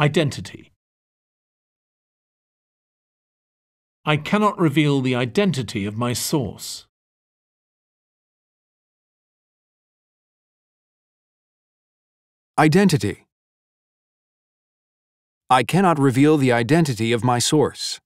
Identity I cannot reveal the identity of my source. Identity I cannot reveal the identity of my source.